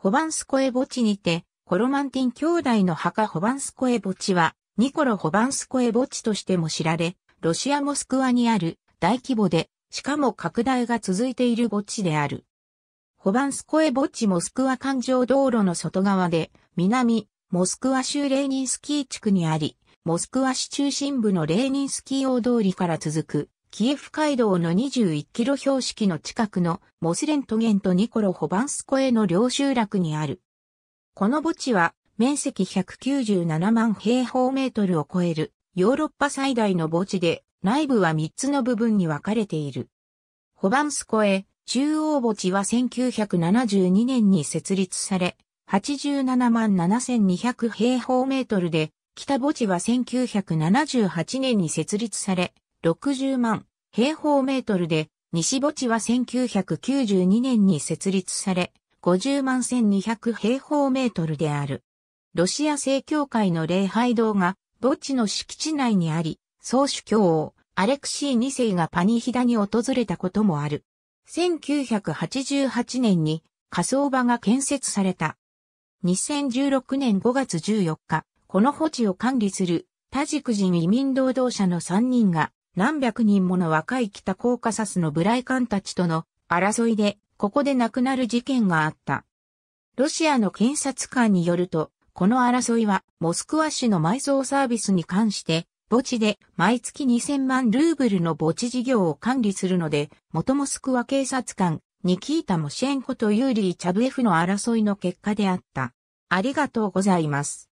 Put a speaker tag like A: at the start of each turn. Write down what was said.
A: ホバンスコエ墓地にて、コロマンティン兄弟の墓ホバンスコエ墓地は、ニコロ・ホバンスコエ墓地としても知られ、ロシア・モスクワにある大規模で、しかも拡大が続いている墓地である。ホバンスコエ墓地モスクワ環状道路の外側で、南、モスクワ州レーニンスキー地区にあり、モスクワ市中心部のレーニンスキー大通りから続くキエフ街道の21キロ標識の近くのモスレントゲンとニコロ・ホバンスコへの両集落にある。この墓地は面積197万平方メートルを超えるヨーロッパ最大の墓地で内部は3つの部分に分かれている。ホバンスコへ中央墓地は1972年に設立され、87万7200平方メートルで、北墓地は1978年に設立され、60万平方メートルで、西墓地は1992年に設立され、50万1200平方メートルである。ロシア正教会の礼拝堂が墓地の敷地内にあり、総主教王、アレクシー2世がパニヒダに訪れたこともある。1988年に火葬場が建設された。2016年5月14日、この墓地を管理するタジク人移民労働者の3人が何百人もの若い北コーカサスのブライカンたちとの争いで、ここで亡くなる事件があった。ロシアの検察官によると、この争いは、モスクワ市の埋蔵サービスに関して、墓地で毎月2000万ルーブルの墓地事業を管理するので、元モスクワ警察官、ニキータ・モシェンコとユーリー・チャブエフの争いの結果であった。ありがとうございます。